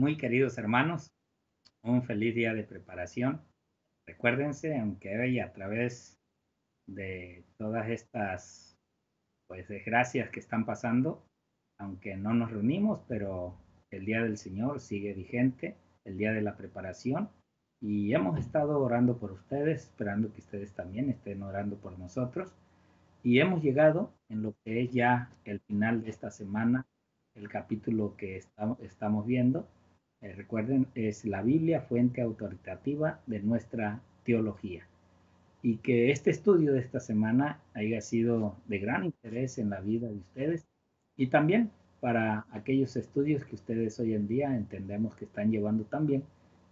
muy queridos hermanos, un feliz día de preparación. Recuérdense, aunque hoy a través de todas estas pues, desgracias que están pasando, aunque no nos reunimos, pero el Día del Señor sigue vigente, el Día de la Preparación, y hemos estado orando por ustedes, esperando que ustedes también estén orando por nosotros, y hemos llegado en lo que es ya el final de esta semana, el capítulo que estamos viendo, eh, recuerden, es la Biblia, fuente autoritativa de nuestra teología. Y que este estudio de esta semana haya sido de gran interés en la vida de ustedes y también para aquellos estudios que ustedes hoy en día entendemos que están llevando también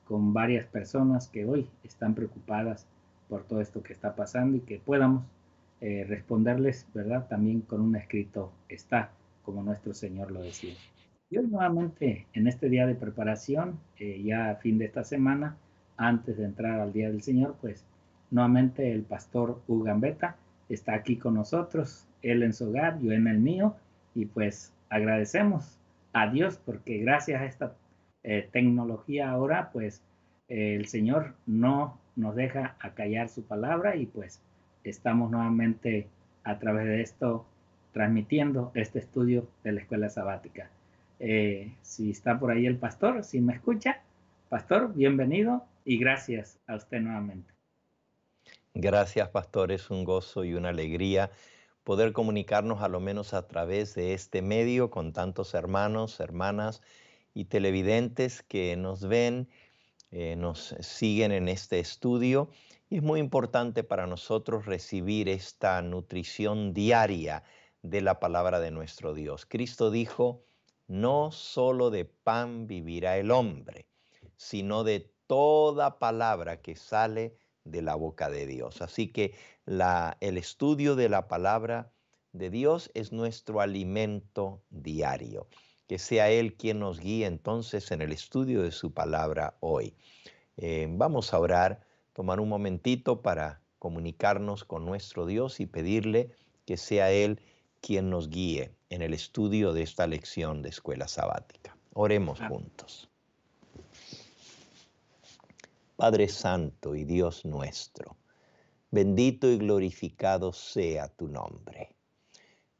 con varias personas que hoy están preocupadas por todo esto que está pasando y que podamos eh, responderles, ¿verdad? También con un escrito está, como nuestro Señor lo decía hoy nuevamente en este día de preparación, eh, ya a fin de esta semana, antes de entrar al Día del Señor, pues nuevamente el pastor Ugambeta está aquí con nosotros, él en su hogar, yo en el mío, y pues agradecemos a Dios porque gracias a esta eh, tecnología ahora, pues eh, el Señor no nos deja acallar su palabra y pues estamos nuevamente a través de esto transmitiendo este estudio de la escuela sabática. Eh, si está por ahí el pastor, si me escucha, pastor, bienvenido y gracias a usted nuevamente. Gracias, pastor, es un gozo y una alegría poder comunicarnos a lo menos a través de este medio con tantos hermanos, hermanas y televidentes que nos ven, eh, nos siguen en este estudio. Y es muy importante para nosotros recibir esta nutrición diaria de la palabra de nuestro Dios. Cristo dijo, no solo de pan vivirá el hombre, sino de toda palabra que sale de la boca de Dios. Así que el estudio de la palabra de Dios es nuestro alimento diario. Que sea Él quien nos guíe entonces en el estudio de su palabra hoy. Eh, vamos a orar, tomar un momentito para comunicarnos con nuestro Dios y pedirle que sea Él quien nos guíe en el estudio de esta lección de escuela sabática. Oremos juntos. Padre Santo y Dios nuestro, bendito y glorificado sea tu nombre.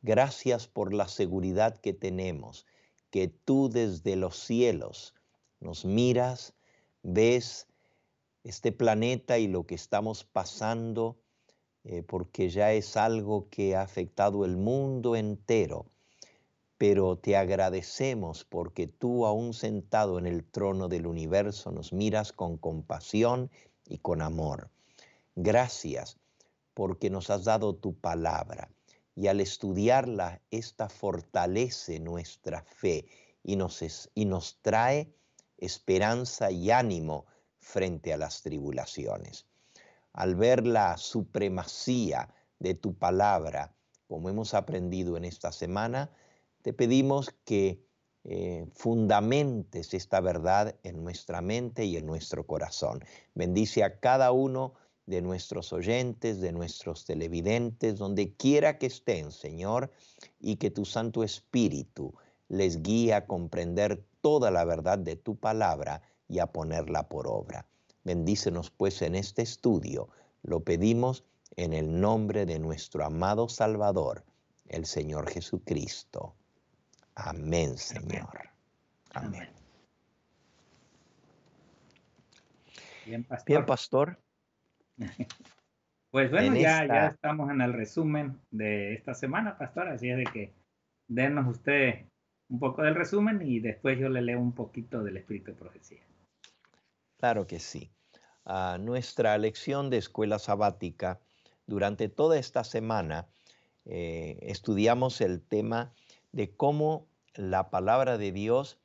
Gracias por la seguridad que tenemos, que tú desde los cielos nos miras, ves este planeta y lo que estamos pasando eh, porque ya es algo que ha afectado el mundo entero. Pero te agradecemos porque tú, aún sentado en el trono del universo, nos miras con compasión y con amor. Gracias porque nos has dado tu palabra y al estudiarla, esta fortalece nuestra fe y nos trae esperanza y ánimo frente a las tribulaciones al ver la supremacía de tu palabra, como hemos aprendido en esta semana, te pedimos que eh, fundamentes esta verdad en nuestra mente y en nuestro corazón. Bendice a cada uno de nuestros oyentes, de nuestros televidentes, donde quiera que estén, Señor, y que tu Santo Espíritu les guíe a comprender toda la verdad de tu palabra y a ponerla por obra. Bendícenos pues en este estudio. Lo pedimos en el nombre de nuestro amado Salvador, el Señor Jesucristo. Amén, Señor. Amén. Bien, pastor. Bien, pastor. Pues bueno, ya, estamos en el resumen de esta semana, pastor, así es de que denos usted un poco del resumen y después yo le leo un poquito del Espíritu de Profecía. Claro que sí a nuestra lección de escuela sabática, durante toda esta semana eh, estudiamos el tema de cómo la palabra de Dios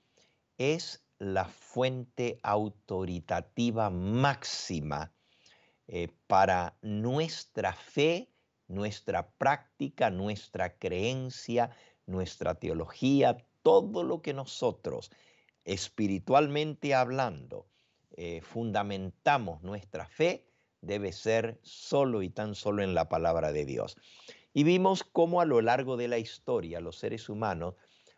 es la fuente autoritativa máxima eh, para nuestra fe, nuestra práctica, nuestra creencia, nuestra teología, todo lo que nosotros espiritualmente hablando eh, fundamentamos nuestra fe debe ser solo y tan solo en la palabra de Dios. Y vimos cómo a lo largo de la historia los seres humanos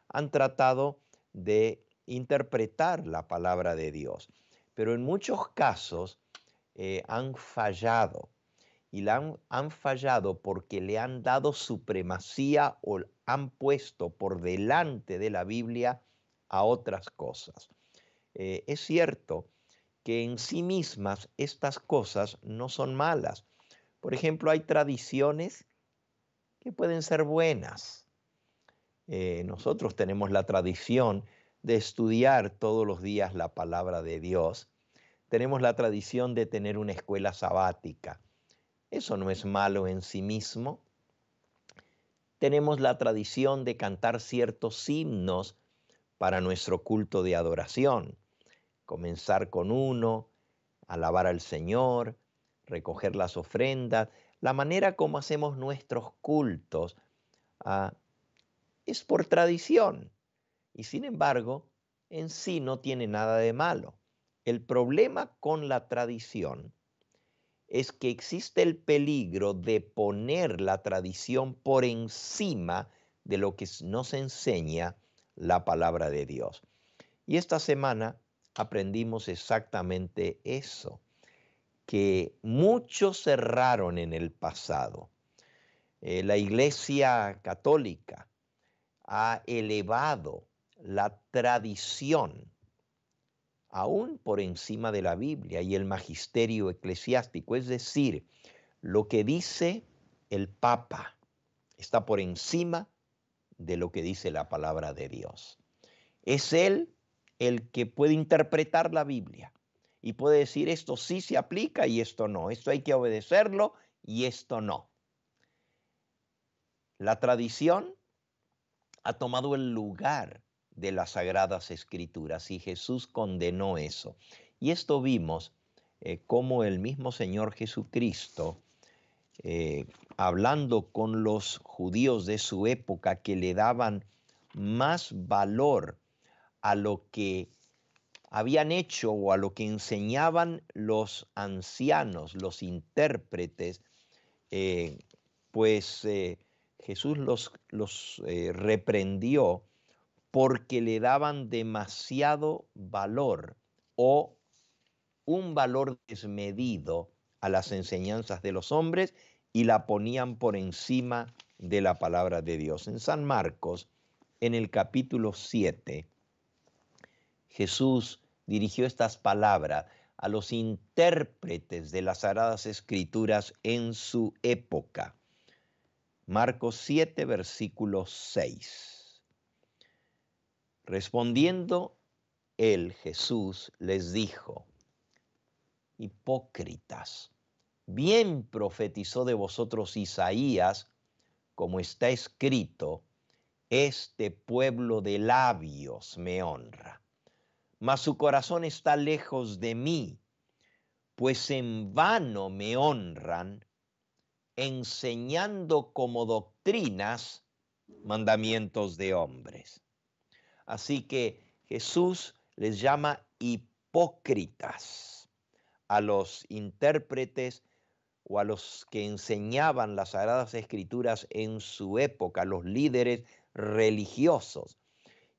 han tratado de interpretar la palabra de Dios, pero en muchos casos eh, han fallado y han, fallado porque le han dado supremacía o han puesto por delante de la Biblia a otras cosas. Eh, es cierto que en sí mismas estas cosas no son malas. Por ejemplo, hay tradiciones que pueden ser buenas. Eh, nosotros tenemos la tradición de estudiar todos los días la palabra de Dios. Tenemos la tradición de tener una escuela sabática. Eso no es malo en sí mismo. Tenemos la tradición de cantar ciertos himnos para nuestro culto de adoración comenzar con uno, alabar al Señor, recoger las ofrendas, la manera como hacemos nuestros cultos ah, es por tradición y sin embargo en sí no tiene nada de malo. El problema con la tradición es que existe el peligro de poner la tradición por encima de lo que nos enseña la palabra de Dios. Y esta semana aprendimos exactamente eso, que muchos cerraron en el pasado. Eh, la Iglesia Católica ha elevado la tradición aún por encima de la Biblia y el magisterio eclesiástico, es decir, lo que dice el Papa está por encima de lo que dice la palabra de Dios. Es él el que puede interpretar la Biblia y puede decir esto sí se aplica y esto no, esto hay que obedecerlo y esto no. La tradición ha tomado el lugar de las sagradas escrituras y Jesús condenó eso. Y esto vimos eh, como el mismo Señor Jesucristo, eh, hablando con los judíos de su época que le daban más valor a lo que habían hecho o a lo que enseñaban los ancianos, los intérpretes, eh, pues eh, Jesús los, los eh, reprendió porque le daban demasiado valor o un valor desmedido a las enseñanzas de los hombres y la ponían por encima de la palabra de Dios. En San Marcos, en el capítulo 7, Jesús dirigió estas palabras a los intérpretes de las Sagradas Escrituras en su época. Marcos 7, versículo 6. Respondiendo él, Jesús, les dijo, hipócritas, bien profetizó de vosotros Isaías, como está escrito, este pueblo de labios me honra mas su corazón está lejos de mí, pues en vano me honran, enseñando como doctrinas mandamientos de hombres. Así que Jesús les llama hipócritas a los intérpretes o a los que enseñaban las sagradas escrituras en su época, los líderes religiosos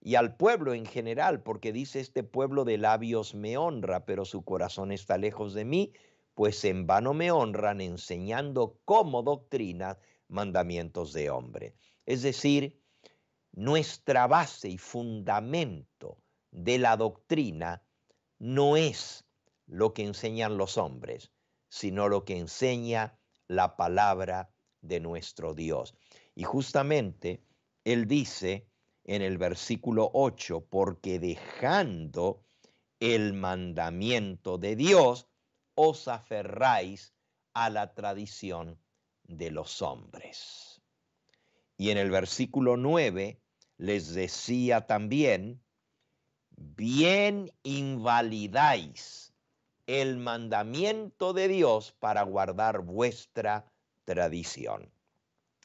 y al pueblo en general, porque dice este pueblo de labios me honra, pero su corazón está lejos de mí, pues en vano me honran enseñando como doctrina mandamientos de hombre. Es decir, nuestra base y fundamento de la doctrina no es lo que enseñan los hombres, sino lo que enseña la palabra de nuestro Dios. Y justamente Él dice, en el versículo 8, porque dejando el mandamiento de Dios, os aferráis a la tradición de los hombres. Y en el versículo 9 les decía también, bien invalidáis el mandamiento de Dios para guardar vuestra tradición.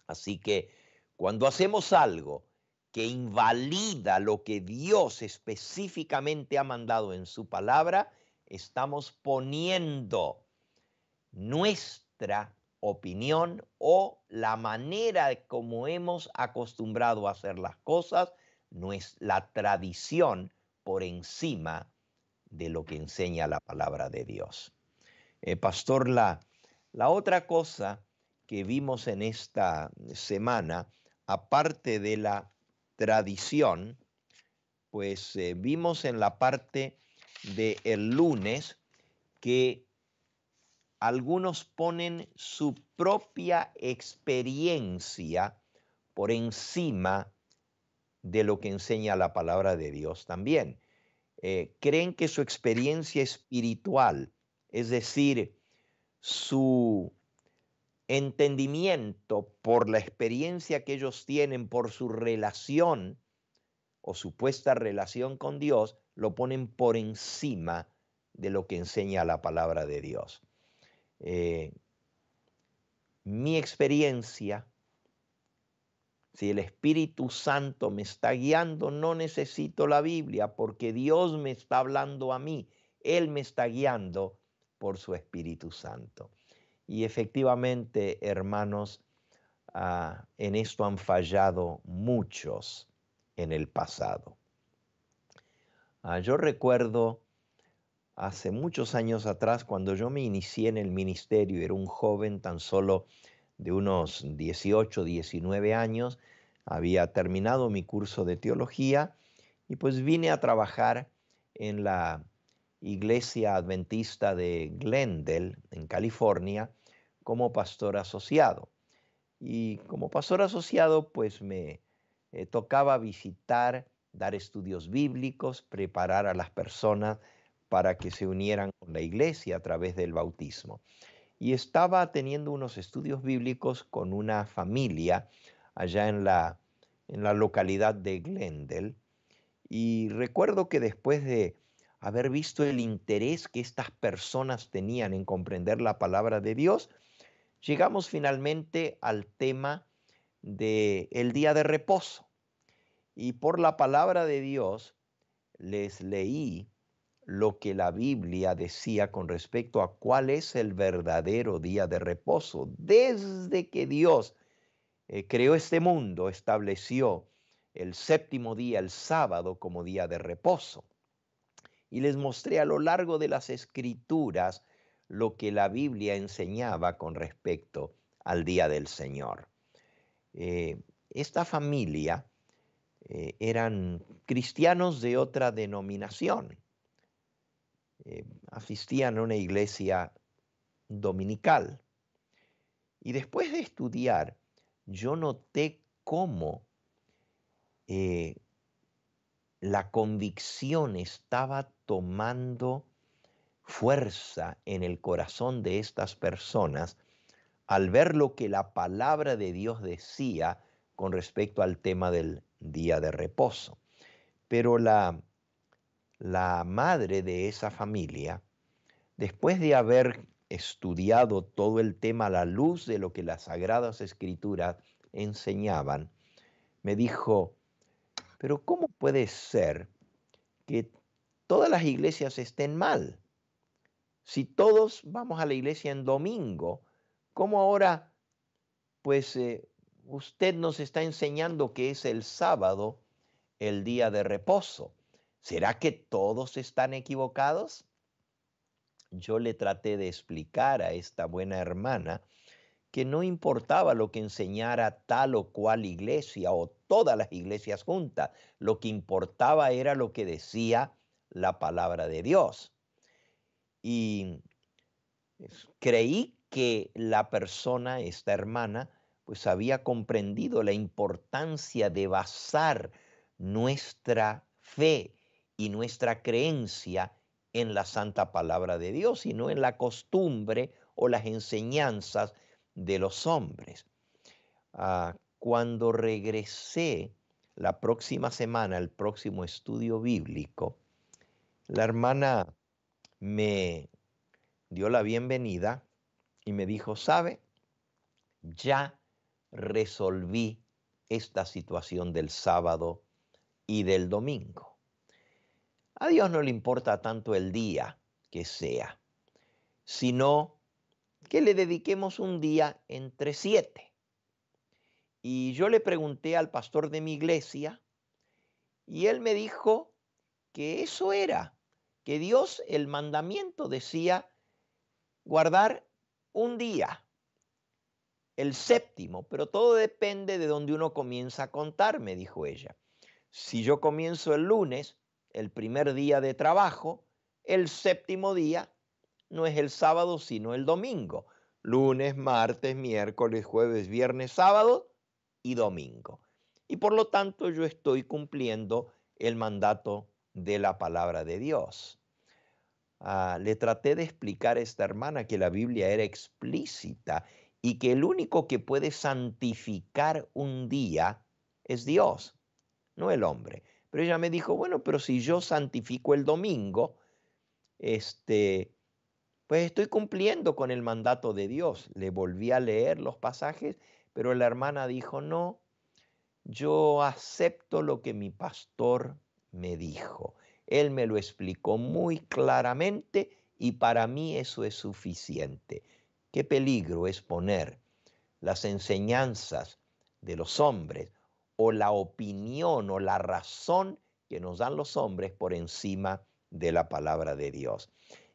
Así que cuando hacemos algo que invalida lo que Dios específicamente ha mandado en su palabra, estamos poniendo nuestra opinión o la manera como hemos acostumbrado a hacer las cosas, no es la tradición por encima de lo que enseña la palabra de Dios. Eh, pastor, la, la otra cosa que vimos en esta semana, aparte de la tradición, pues eh, vimos en la parte del el lunes que algunos ponen su propia experiencia por encima de lo que enseña la palabra de Dios también. Eh, creen que su experiencia espiritual, es decir, su entendimiento por la experiencia que ellos tienen, por su relación o supuesta relación con Dios, lo ponen por encima de lo que enseña la palabra de Dios. Eh, mi experiencia, si el Espíritu Santo me está guiando, no necesito la Biblia porque Dios me está hablando a mí. Él me está guiando por su Espíritu Santo. Y efectivamente, hermanos, ah, en esto han fallado muchos en el pasado. Ah, yo recuerdo hace muchos años atrás, cuando yo me inicié en el ministerio, era un joven tan solo de unos 18, 19 años, había terminado mi curso de teología y pues vine a trabajar en la iglesia adventista de Glendale, en California, como pastor asociado. Y como pastor asociado, pues me eh, tocaba visitar, dar estudios bíblicos, preparar a las personas para que se unieran con la iglesia a través del bautismo. Y estaba teniendo unos estudios bíblicos con una familia allá en la, en la localidad de Glendale. Y recuerdo que después de haber visto el interés que estas personas tenían en comprender la palabra de Dios, llegamos finalmente al tema del el día de reposo. Y por la palabra de Dios les leí lo que la Biblia decía con respecto a cuál es el verdadero día de reposo. Desde que Dios eh, creó este mundo, estableció el séptimo día, el sábado, como día de reposo. Y les mostré a lo largo de las escrituras lo que la Biblia enseñaba con respecto al día del Señor. Eh, esta familia eh, eran cristianos de otra denominación. Eh, asistían a una iglesia dominical. Y después de estudiar, yo noté cómo la convicción estaba tomando fuerza en el corazón de estas personas al ver lo que la palabra de Dios decía con respecto al tema del día de reposo. Pero la, la madre de esa familia, después de haber estudiado todo el tema a la luz de lo que las sagradas escrituras enseñaban, me dijo, pero ¿cómo puede ser que todas las iglesias estén mal? Si todos vamos a la iglesia en domingo, ¿cómo ahora, pues, eh, usted nos está enseñando que es el sábado el día de reposo? ¿Será que todos están equivocados? Yo le traté de explicar a esta buena hermana que no importaba lo que enseñara tal o cual iglesia o todas las iglesias juntas, lo que importaba era lo que decía la palabra de Dios. Y creí que la persona, esta hermana, pues había comprendido la importancia de basar nuestra fe y nuestra creencia en la santa palabra de Dios y no en la costumbre o las enseñanzas de los hombres. Ah, cuando regresé la próxima semana el próximo estudio bíblico, la hermana me dio la bienvenida y me dijo, ¿sabe? Ya resolví esta situación del sábado y del domingo. A Dios no le importa tanto el día que sea, sino que le dediquemos un día entre siete. Y yo le pregunté al pastor de mi iglesia y él me dijo que eso era que Dios, el mandamiento decía guardar un día, el séptimo, pero todo depende de donde uno comienza a contar, me dijo ella. Si yo comienzo el lunes, el primer día de trabajo, el séptimo día no es el sábado, sino el domingo. Lunes, martes, miércoles, jueves, viernes, sábado y domingo. Y por lo tanto yo estoy cumpliendo el mandato de la palabra de Dios. Ah, le traté de explicar a esta hermana que la Biblia era explícita y que el único que puede santificar un día es Dios, no el hombre. Pero ella me dijo, bueno, pero si yo santifico el domingo, este, pues estoy cumpliendo con el mandato de Dios. Le volví a leer los pasajes, pero la hermana dijo, no, yo acepto lo que mi pastor me dijo. Él me lo explicó muy claramente y para mí eso es suficiente. Qué peligro es poner las enseñanzas de los hombres o la opinión o la razón que nos dan los hombres por encima de la palabra de Dios.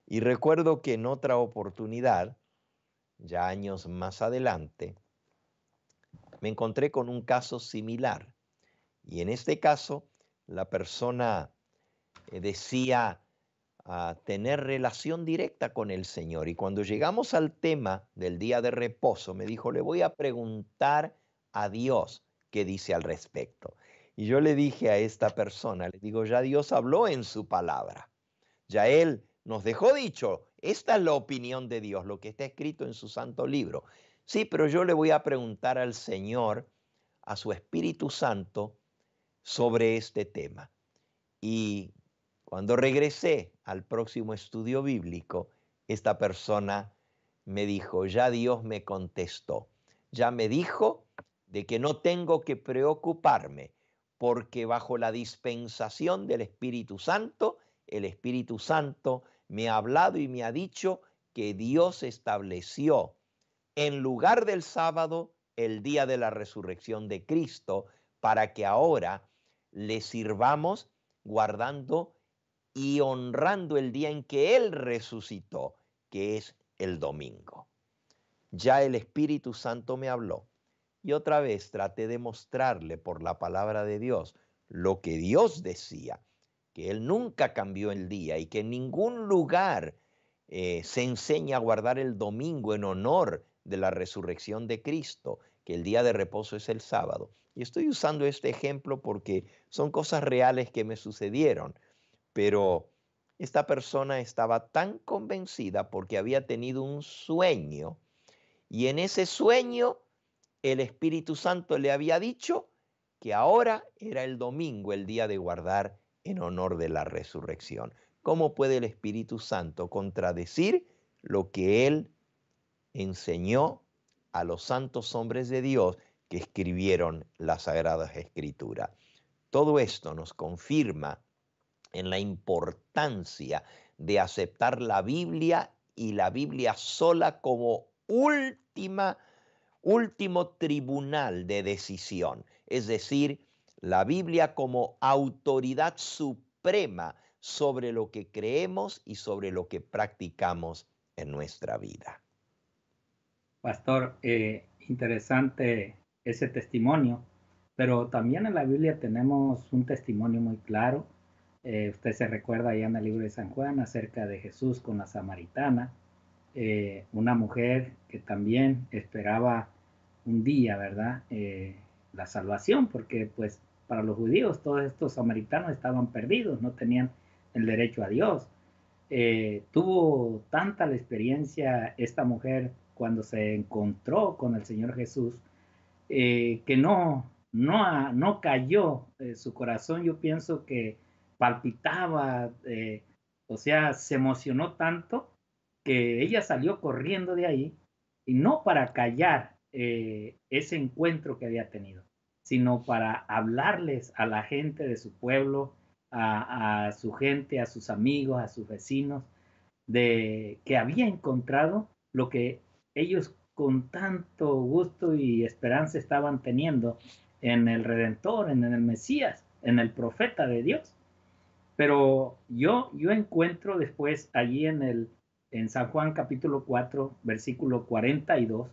Y recuerdo que en otra oportunidad, ya años más adelante, me encontré con un caso similar. Y en este caso, la persona eh, decía ah, tener relación directa con el Señor. Y cuando llegamos al tema del día de reposo, me dijo, le voy a preguntar a Dios qué dice al respecto. Y yo le dije a esta persona, le digo, ya Dios habló en su palabra. Ya Él nos dejó dicho, esta es la opinión de Dios, lo que está escrito en su santo libro. Sí, pero yo le voy a preguntar al Señor, a su Espíritu Santo, sobre este tema. Y cuando regresé al próximo estudio bíblico, esta persona me dijo, ya Dios me contestó, ya me dijo de que no tengo que preocuparme porque bajo la dispensación del Espíritu Santo, el Espíritu Santo me ha hablado y me ha dicho que Dios estableció en lugar del sábado el día de la resurrección de Cristo para que ahora le sirvamos guardando y honrando el día en que Él resucitó, que es el domingo. Ya el Espíritu Santo me habló y otra vez traté de mostrarle por la palabra de Dios lo que Dios decía, que Él nunca cambió el día y que en ningún lugar eh, se enseña a guardar el domingo en honor de la resurrección de Cristo, que el día de reposo es el sábado. Y estoy usando este ejemplo porque son cosas reales que me sucedieron, pero esta persona estaba tan convencida porque había tenido un sueño y en ese sueño el Espíritu Santo le había dicho que ahora era el domingo, el día de guardar en honor de la resurrección. ¿Cómo puede el Espíritu Santo contradecir lo que él enseñó a los santos hombres de Dios que escribieron las sagradas escrituras. Todo esto nos confirma en la importancia de aceptar la Biblia y la Biblia sola como última, último tribunal de decisión, es decir, la Biblia como autoridad suprema sobre lo que creemos y sobre lo que practicamos en nuestra vida. Pastor, eh, interesante ese testimonio, pero también en la Biblia tenemos un testimonio muy claro. Eh, usted se recuerda allá en el libro de San Juan acerca de Jesús con la samaritana, eh, una mujer que también esperaba un día, ¿verdad? la salvación, porque pues para los judíos todos estos samaritanos estaban perdidos, no tenían el derecho a Dios. tuvo tanta la experiencia esta mujer cuando se encontró con el Señor Jesús, eh, que no, no, no cayó eh, su corazón, yo pienso que palpitaba, eh, o sea, se emocionó tanto que ella salió corriendo de ahí y no para callar ese encuentro que había tenido, sino para hablarles a la gente de su pueblo, a, a su gente, a sus amigos, a sus vecinos, de que había encontrado lo que ellos con tanto gusto y esperanza estaban teniendo en el Redentor, en el Mesías, en el profeta de Dios. Pero yo, yo encuentro después allí en, el, en San Juan capítulo 4, versículo 42,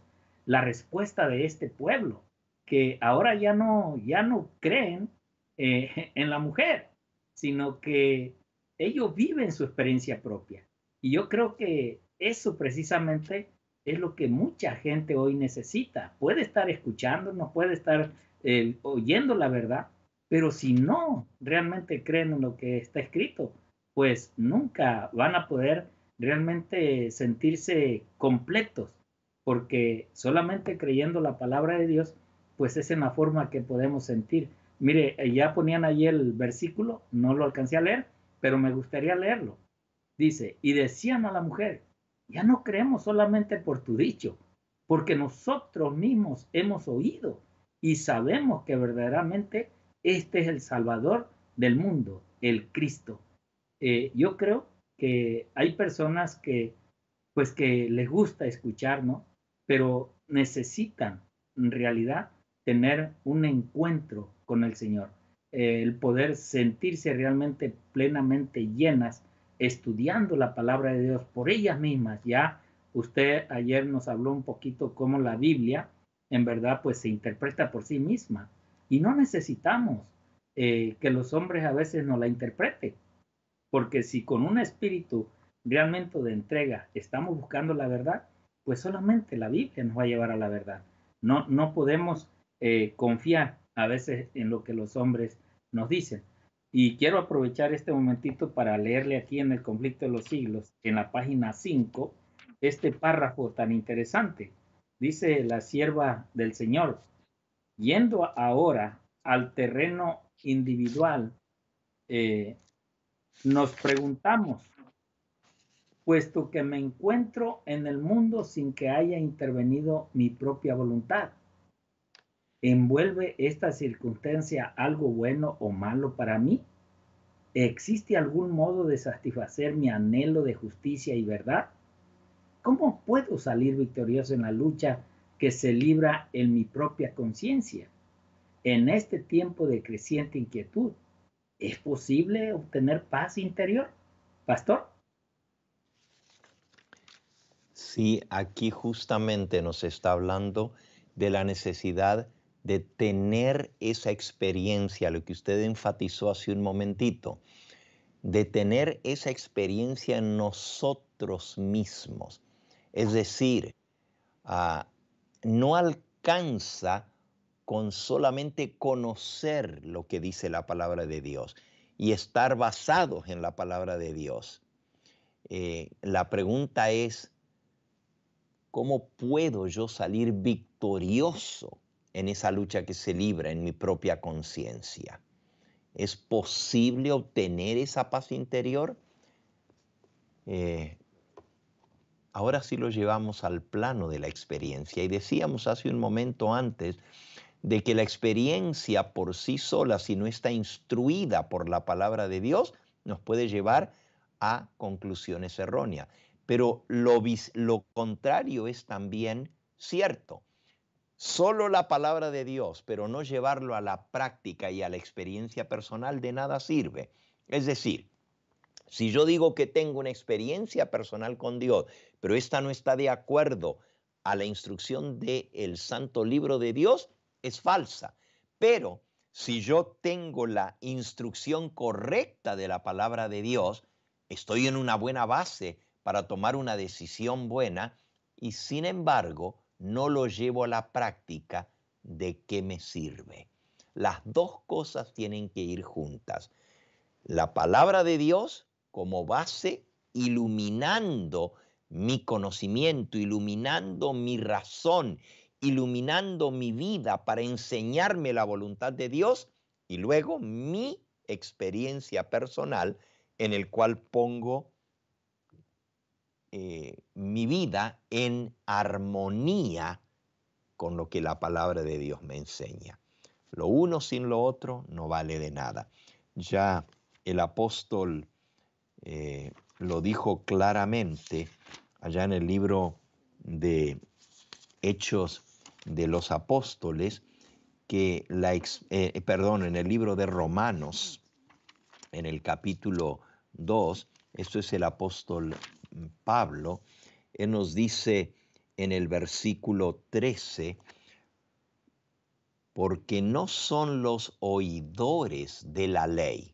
la respuesta de este pueblo, que ahora ya no, ya no creen eh, en la mujer, sino que ellos viven su experiencia propia. Y yo creo que eso precisamente es lo que mucha gente hoy necesita. Puede estar escuchando, no puede estar eh, oyendo la verdad, pero si no realmente creen en lo que está escrito, pues nunca van a poder realmente sentirse completos, porque solamente creyendo la palabra de Dios, pues es en la forma que podemos sentir. Mire, eh, ya ponían allí el versículo, no lo alcancé a leer, pero me gustaría leerlo. Dice, y decían a la mujer, ya no creemos solamente por tu dicho, porque nosotros mismos hemos oído y sabemos que verdaderamente este es el Salvador del mundo, el Cristo. Eh, yo creo que hay personas que, pues que les gusta escucharnos, Pero necesitan en realidad tener un encuentro con el Señor, eh, el poder sentirse realmente plenamente llenas estudiando la palabra de Dios por ellas mismas. Ya usted ayer nos habló un poquito cómo la Biblia en verdad pues se interpreta por sí misma y no necesitamos eh, que los hombres a veces nos la interpreten, porque si con un espíritu realmente de entrega estamos buscando la verdad, pues solamente la Biblia nos va a llevar a la verdad. No, no podemos eh, confiar a veces en lo que los hombres nos dicen. Y quiero aprovechar este momentito para leerle aquí en el conflicto de los siglos, en la página 5, este párrafo tan interesante. Dice la sierva del Señor, yendo ahora al terreno individual, eh, nos preguntamos, puesto que me encuentro en el mundo sin que haya intervenido mi propia voluntad. ¿Envuelve esta circunstancia algo bueno o malo para mí? ¿Existe algún modo de satisfacer mi anhelo de justicia y verdad? ¿Cómo puedo salir victorioso en la lucha que se libra en mi propia conciencia? En este tiempo de creciente inquietud, ¿es posible obtener paz interior? Pastor. Sí, aquí justamente nos está hablando de la necesidad de tener esa experiencia, lo que usted enfatizó hace un momentito, de tener esa experiencia en nosotros mismos. Es decir, ah, no alcanza con solamente conocer lo que dice la palabra de Dios y estar basados en la palabra de Dios. Eh, la pregunta es, ¿cómo puedo yo salir victorioso en esa lucha que se libra en mi propia conciencia. ¿Es posible obtener esa paz interior? Eh, ahora sí lo llevamos al plano de la experiencia. Y decíamos hace un momento antes de que la experiencia por sí sola, si no está instruida por la palabra de Dios, nos puede llevar a conclusiones erróneas. Pero lo contrario es también cierto solo la palabra de Dios, pero no llevarlo a la práctica y a la experiencia personal, de nada sirve. Es decir, si yo digo que tengo una experiencia personal con Dios, pero esta no está de acuerdo a la instrucción del el Santo Libro de Dios, es falsa. Pero si yo tengo la instrucción correcta de la palabra de Dios, estoy en una buena base para tomar una decisión buena y sin embargo no lo llevo a la práctica, ¿de qué me sirve? Las dos cosas tienen que ir juntas. La palabra de Dios como base, iluminando mi conocimiento, iluminando mi razón, iluminando mi vida para enseñarme la voluntad de Dios y luego mi experiencia personal en el cual pongo eh, mi vida en armonía con lo que la palabra de Dios me enseña. Lo uno sin lo otro no vale de nada. Ya el apóstol eh, lo dijo claramente allá en el libro de Hechos de los Apóstoles, que la, eh, perdón, en el libro de Romanos, en el capítulo 2, esto es el apóstol Pablo, él nos dice en el versículo 13, porque no son los oidores de la ley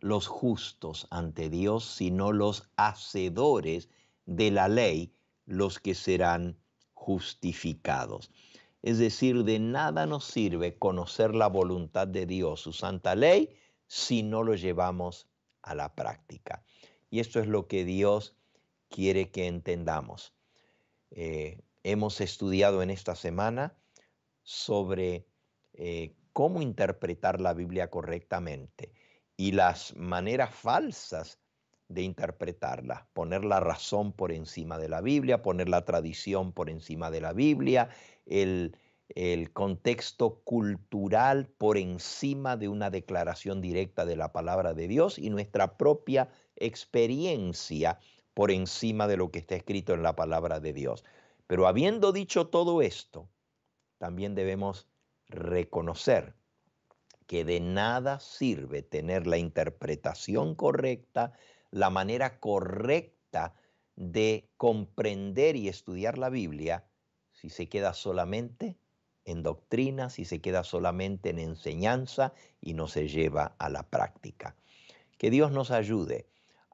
los justos ante Dios, sino los hacedores de la ley los que serán justificados. Es decir, de nada nos sirve conocer la voluntad de Dios, su santa ley, si no lo llevamos a la práctica. Y esto es lo que Dios quiere que entendamos. Eh, hemos estudiado en esta semana sobre eh, cómo interpretar la Biblia correctamente y las maneras falsas de interpretarla, poner la razón por encima de la Biblia, poner la tradición por encima de la Biblia, el, el contexto cultural por encima de una declaración directa de la palabra de Dios y nuestra propia experiencia por encima de lo que está escrito en la palabra de Dios. Pero habiendo dicho todo esto, también debemos reconocer que de nada sirve tener la interpretación correcta, la manera correcta de comprender y estudiar la Biblia si se queda solamente en doctrina, si se queda solamente en enseñanza y no se lleva a la práctica. Que Dios nos ayude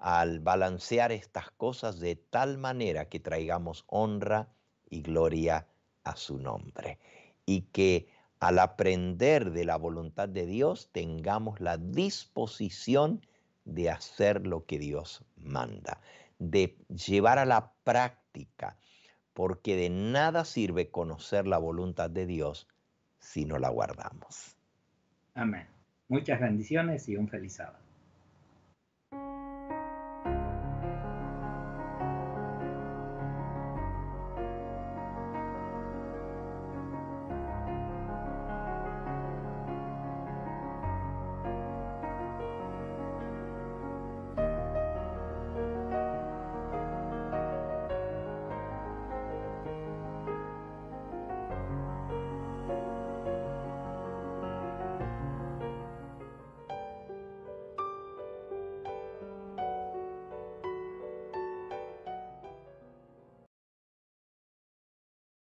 al balancear estas cosas de tal manera que traigamos honra y gloria a su nombre. Y que al aprender de la voluntad de Dios tengamos la disposición de hacer lo que Dios manda, de llevar a la práctica, porque de nada sirve conocer la voluntad de Dios si no la guardamos. Amén. Muchas bendiciones y un feliz sábado.